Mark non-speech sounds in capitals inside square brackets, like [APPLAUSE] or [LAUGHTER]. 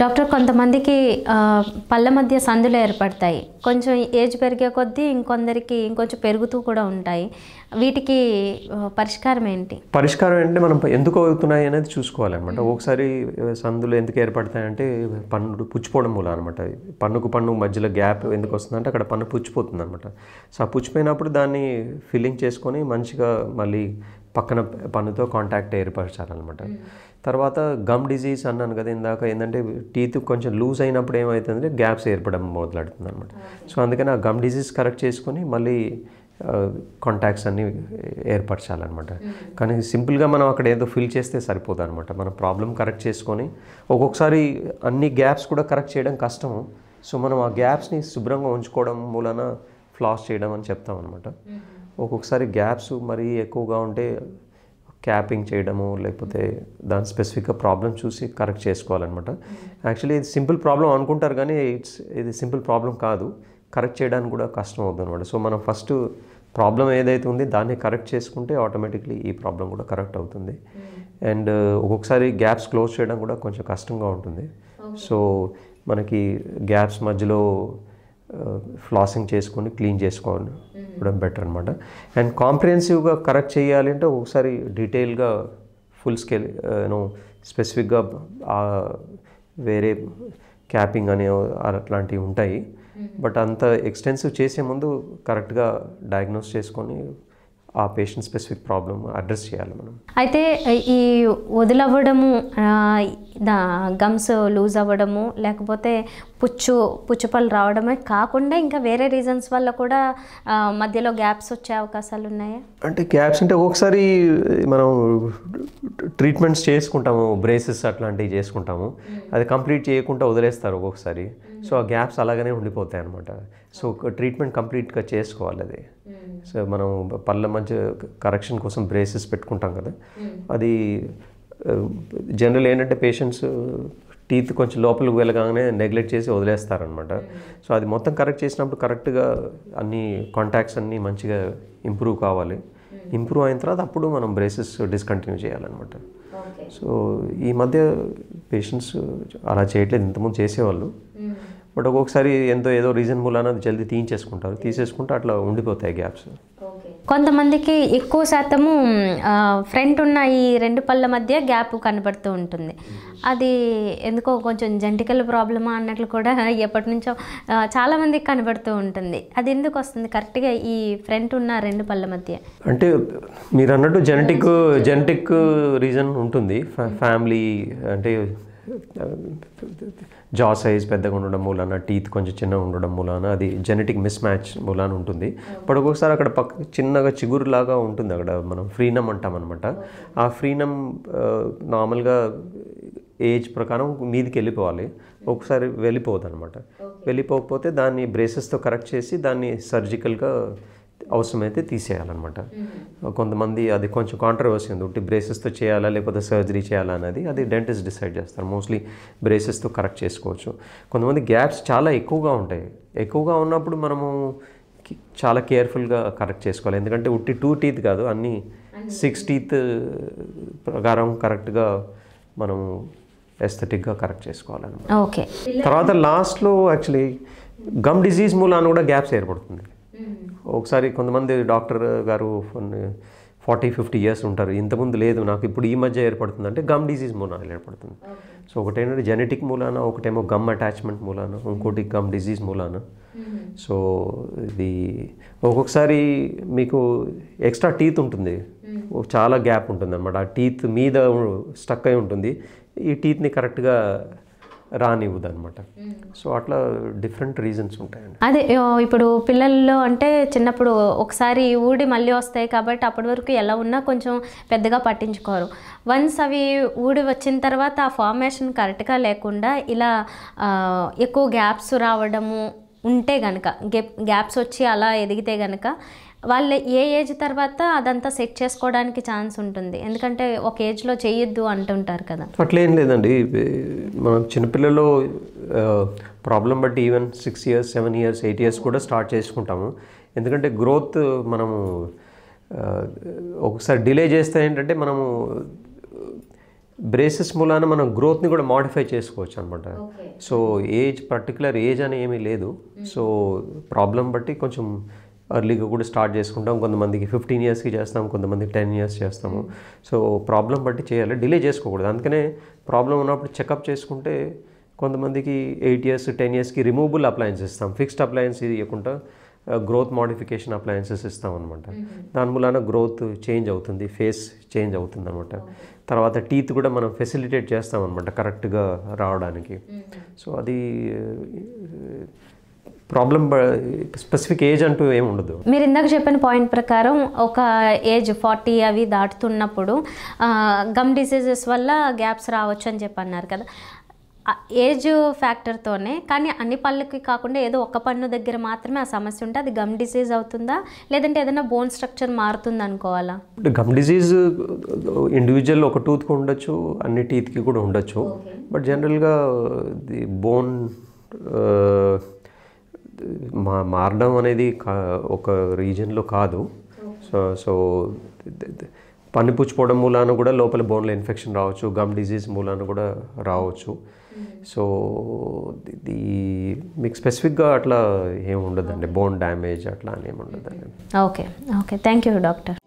Doctor కొంతమందికి పళ్ళ మధ్య సందులు ఏర్పడతాయి కొంచెం ఏజ్ పెరిగే కొద్దీ ఇంకొందరికి ఇంకొంచెం పెరుగుతూ కూడా ఉంటాయి వీటికి పరిష్కారం ఏంటి పరిష్కారం ఏంటంటే మనం ఎందుకు అవుతున్నాయి అనేది చూసుకోవాలన్నమాట ఒకసారి సందులు ఎందుకు ఏర్పడతాయంటే పన్నుడు పుచ్చిపోవడం మూలం అనమాట పన్నుకు పన్ను మధ్యలో గ్యాప్ ఎందుకు వస్తుందంటే అక్కడ పన్ను పుచ్చిపోతుంది అనమాట సో ఆ పుచ్చిపోయినప్పుడు దాన్ని ఫిల్లింగ్ చేసుకొని మంచిగా మళ్ళీ పక్కన పన్నుతో కాంటాక్ట్ ఏర్పరచాలన్నమాట తర్వాత గమ్ డిజీజ్ అన్నాను కదా ఇందాక ఏంటంటే టీత్ కొంచెం లూజ్ అయినప్పుడు ఏమవుతుందంటే గ్యాప్స్ ఏర్పడడం మొదలెడుతుంది అనమాట సో అందుకని ఆ గమ్ డిజీజ్ కరెక్ట్ చేసుకొని మళ్ళీ కాంటాక్ట్స్ అన్నీ ఏర్పరచాలన్నమాట కానీ సింపుల్గా మనం అక్కడ ఏదో ఫిల్ చేస్తే సరిపోదు అనమాట మన ప్రాబ్లం కరెక్ట్ చేసుకొని ఒక్కొక్కసారి అన్ని గ్యాప్స్ కూడా కరెక్ట్ చేయడం కష్టం సో మనం ఆ గ్యాప్స్ని శుభ్రంగా ఉంచుకోవడం మూలన ఫ్లాస్ చేయడం అని చెప్తాం అనమాట ఒక్కొక్కసారి గ్యాప్స్ మరీ ఎక్కువగా ఉంటే క్యాపింగ్ చేయడము లేకపోతే దాని స్పెసిఫిక్గా ప్రాబ్లమ్ చూసి కరెక్ట్ చేసుకోవాలన్నమాట యాక్చువల్లీ ఇది సింపుల్ ప్రాబ్లం అనుకుంటారు కానీ ఇట్స్ ఇది సింపుల్ ప్రాబ్లం కాదు కరెక్ట్ చేయడానికి కూడా కష్టం అవుతుంది అనమాట సో మనం ఫస్ట్ ప్రాబ్లం ఏదైతే ఉంది దాన్ని కరెక్ట్ చేసుకుంటే ఆటోమేటిక్లీ ఈ ప్రాబ్లం కూడా కరెక్ట్ అవుతుంది అండ్ ఒక్కొక్కసారి గ్యాప్స్ క్లోజ్ చేయడం కూడా కొంచెం కష్టంగా ఉంటుంది సో మనకి గ్యాప్స్ మధ్యలో ఫ్లాసింగ్ చేసుకొని క్లీన్ చేసుకోవాలి కూడా బెటర్ అనమాట అండ్ కాంప్రిహెన్సివ్గా కరెక్ట్ చేయాలి అంటే ఒకసారి డీటెయిల్గా ఫుల్ స్కేల్ నేను స్పెసిఫిక్గా వేరే క్యాపింగ్ అనే అట్లాంటివి ఉంటాయి బట్ mm-hmm. అంత ఎక్స్టెన్సివ్ చేసే ముందు కరెక్ట్గా డయాగ్నోస్ చేసుకొని ఆ పేషెంట్ స్పెసిఫిక్ ప్రాబ్లమ్ అడ్రస్ చేయాలి మనం అయితే ఈ వదిలవ్వడము గమ్స్ లూజ్ అవ్వడము లేకపోతే పుచ్చు పుచ్చుపళ్ళు రావడమే కాకుండా ఇంకా వేరే రీజన్స్ వల్ల కూడా మధ్యలో గ్యాప్స్ వచ్చే అవకాశాలు ఉన్నాయా అంటే గ్యాప్స్ అంటే ఒకసారి మనం ట్రీట్మెంట్స్ చేసుకుంటాము బ్రేసెస్ అట్లాంటివి చేసుకుంటాము అది కంప్లీట్ చేయకుండా వదిలేస్తారు ఒక్కొక్కసారి సో ఆ గ్యాప్స్ అలాగనే ఉండిపోతాయి అనమాట సో ట్రీట్మెంట్ కంప్లీట్గా చేసుకోవాలి అది సో మనం పళ్ళ మధ్య కరెక్షన్ కోసం బ్రేసెస్ పెట్టుకుంటాం కదా అది జనరల్ ఏంటంటే పేషెంట్స్ టీత్ కొంచెం లోపలికి వెళ్ళగానే నెగ్లెక్ట్ చేసి వదిలేస్తారనమాట సో అది మొత్తం కరెక్ట్ చేసినప్పుడు కరెక్ట్గా అన్ని కాంటాక్ట్స్ అన్నీ మంచిగా ఇంప్రూవ్ కావాలి ఇంప్రూవ్ అయిన తర్వాత అప్పుడు మనం బ్రేసెస్ డిస్కంటిన్యూ చేయాలన్నమాట సో ఈ మధ్య పేషెంట్స్ అలా చేయట్లేదు ఇంతకుముందు చేసేవాళ్ళు బట్ ఒక్కొక్కసారి ఎంతో ఏదో రీజన్ మూలాన జల్దీ తీయించేసుకుంటారు తీసేసుకుంటే అట్లా ఉండిపోతాయి గ్యాప్స్ కొంతమందికి ఎక్కువ శాతము ఫ్రంట్ ఉన్న ఈ రెండు పళ్ళ మధ్య గ్యాప్ కనబడుతూ ఉంటుంది అది ఎందుకో కొంచెం జంటికల ప్రాబ్లమా అన్నట్లు కూడా [LAUGHS] ఎప్పటి నుంచో చాలామందికి కనబడుతూ ఉంటుంది అది ఎందుకు వస్తుంది కరెక్ట్గా ఈ ఫ్రంట్ ఉన్న రెండు పళ్ళ మధ్య అంటే మీరు అన్నట్టు జెనటిక్ జెనటిక్ రీజన్ ఉంటుంది ఫ్యామిలీ అంటే జా సైజ్ పెద్దగా ఉండడం మూలాన టీత్ కొంచెం చిన్నగా ఉండడం మూలాన అది జెనెటిక్ మిస్ మ్యాచ్ మూలాన ఉంటుంది బట్ ఒక్కొక్కసారి అక్కడ పక్క చిన్నగా చిగురులాగా ఉంటుంది అక్కడ మనం ఫ్రీనమ్ అంటాం అనమాట ఆ ఫ్రీనమ్ నార్మల్గా ఏజ్ ప్రకారం మీదికి వెళ్ళిపోవాలి ఒకసారి వెళ్ళిపోవద్దు అనమాట వెళ్ళిపోకపోతే దాన్ని బ్రేసెస్తో కరెక్ట్ చేసి దాన్ని సర్జికల్గా అవసరమైతే తీసేయాలన్నమాట కొంతమంది అది కొంచెం కాంట్రవర్సీ ఉంది ఉట్టి బ్రేసెస్తో చేయాలా లేకపోతే సర్జరీ చేయాలా అనేది అది డెంటిస్ట్ డిసైడ్ చేస్తారు మోస్ట్లీ బ్రేసెస్తో కరెక్ట్ చేసుకోవచ్చు కొంతమంది గ్యాప్స్ చాలా ఎక్కువగా ఉంటాయి ఎక్కువగా ఉన్నప్పుడు మనము చాలా కేర్ఫుల్గా కరెక్ట్ చేసుకోవాలి ఎందుకంటే ఉట్టి టూ టీత్ కాదు అన్నీ సిక్స్ టీత్ ప్రకారం కరెక్ట్గా మనము ఎస్థెటిక్గా కరెక్ట్ చేసుకోవాలన్నమాట ఓకే తర్వాత లాస్ట్లో యాక్చువల్లీ గమ్ డిజీజ్ మూలాన కూడా గ్యాప్స్ ఏర్పడుతుంది ఒకసారి కొంతమంది డాక్టర్ గారు ఫార్టీ ఫిఫ్టీ ఇయర్స్ ఉంటారు ఇంతకుముందు లేదు నాకు ఇప్పుడు ఈ మధ్య ఏర్పడుతుంది అంటే గమ్ డిజీజ్ మూలాన ఏర్పడుతుంది సో ఒకటేంటంటే జెనెటిక్ మూలాన ఒకటేమో గమ్ అటాచ్మెంట్ మూలాన ఇంకోటి గమ్ డిజీజ్ మూలాన సో ఇది ఒక్కొక్కసారి మీకు ఎక్స్ట్రా టీత్ ఉంటుంది చాలా గ్యాప్ ఉంటుంది అనమాట ఆ టీత్ మీద స్టక్ అయి ఉంటుంది ఈ టీత్ని కరెక్ట్గా రానివ్వదనమాట సో అట్లా డిఫరెంట్ రీజన్స్ ఉంటాయండి అదే ఇప్పుడు పిల్లల్లో అంటే చిన్నప్పుడు ఒకసారి ఊడి మళ్ళీ వస్తాయి కాబట్టి అప్పటి వరకు ఎలా ఉన్నా కొంచెం పెద్దగా పట్టించుకోరు వన్స్ అవి ఊడి వచ్చిన తర్వాత ఆ ఫార్మేషన్ కరెక్ట్గా లేకుండా ఇలా ఎక్కువ గ్యాప్స్ రావడము ఉంటే గనక గ్యాప్స్ వచ్చి అలా ఎదిగితే గనక వాళ్ళు ఏ ఏజ్ తర్వాత అదంతా సెట్ చేసుకోవడానికి ఛాన్స్ ఉంటుంది ఎందుకంటే ఒక ఏజ్లో చేయొద్దు అంటుంటారు కదా అట్లేం లేదండి మనం చిన్నపిల్లలు ప్రాబ్లం బట్టి even six years seven years eight years కూడా స్టార్ట్ చేసుకుంటాము ఎందుకంటే గ్రోత్ మనము ఒకసారి డిలే చేస్తే ఏంటంటే మనము బ్రేసెస్ మూలాన మనం గ్రోత్ని కూడా మాడిఫై చేసుకోవచ్చు అనమాట సో ఏజ్ పర్టికులర్ ఏజ్ అని ఏమీ లేదు సో ప్రాబ్లం బట్టి కొంచెం అర్లీగా కూడా స్టార్ట్ చేసుకుంటాం కొంతమందికి ఫిఫ్టీన్ ఇయర్స్కి చేస్తాం కొంతమందికి టెన్ ఇయర్స్ చేస్తాము సో ప్రాబ్లం బట్టి చేయాలి డిలే చేసుకోకూడదు అందుకనే ప్రాబ్లం ఉన్నప్పుడు చెకప్ చేసుకుంటే కొంతమందికి ఎయిట్ ఇయర్స్ టెన్ ఇయర్స్కి రిమూవబుల్ అప్లయన్సెస్ ఇస్తాం ఫిక్స్డ్ అప్లయన్స్ ఇవ్వకుండా గ్రోత్ మాడిఫికేషన్ అప్లయన్సెస్ ఇస్తాం అనమాట దాని మూలాన గ్రోత్ చేంజ్ అవుతుంది ఫేస్ చేంజ్ అవుతుంది అనమాట తర్వాత టీత్ కూడా మనం ఫెసిలిటేట్ చేస్తాం అనమాట కరెక్ట్గా రావడానికి సో అది ప్రాబ్లం స్పెసిఫిక్ ఏజ్ అంటూ ఏమి ఉండదు మీరు ఇందాక చెప్పిన పాయింట్ ప్రకారం ఒక ఏజ్ ఫార్టీ అవి దాటుతున్నప్పుడు గమ్ డిసీజెస్ వల్ల గ్యాప్స్ రావచ్చు అని చెప్పి అన్నారు కదా ఏజ్ ఫ్యాక్టర్తోనే కానీ అన్ని పళ్ళకి కాకుండా ఏదో ఒక పన్ను దగ్గర మాత్రమే ఆ సమస్య ఉంటే అది గమ్ డిసీజ్ అవుతుందా లేదంటే ఏదైనా బోన్ స్ట్రక్చర్ మారుతుంది అనుకోవాలా గమ్ డిసీజ్ ఇండివిజువల్ ఒక టూత్కి ఉండొచ్చు అన్ని టీత్కి కూడా ఉండొచ్చు బట్ జనరల్గా ది బోన్ మా మారడం అనేది ఒక రీజన్లో కాదు సో సో పుచ్చిపోవడం మూలాన కూడా లోపల బోన్లో ఇన్ఫెక్షన్ రావచ్చు గమ్ డిజీజ్ మూలాన కూడా రావచ్చు hmm. సో ఇది మీకు స్పెసిఫిక్గా అట్లా ఏమి ఉండదండి బోన్ డ్యామేజ్ అట్లా అని ఏమి ఉండదండి okay okay thank you doctor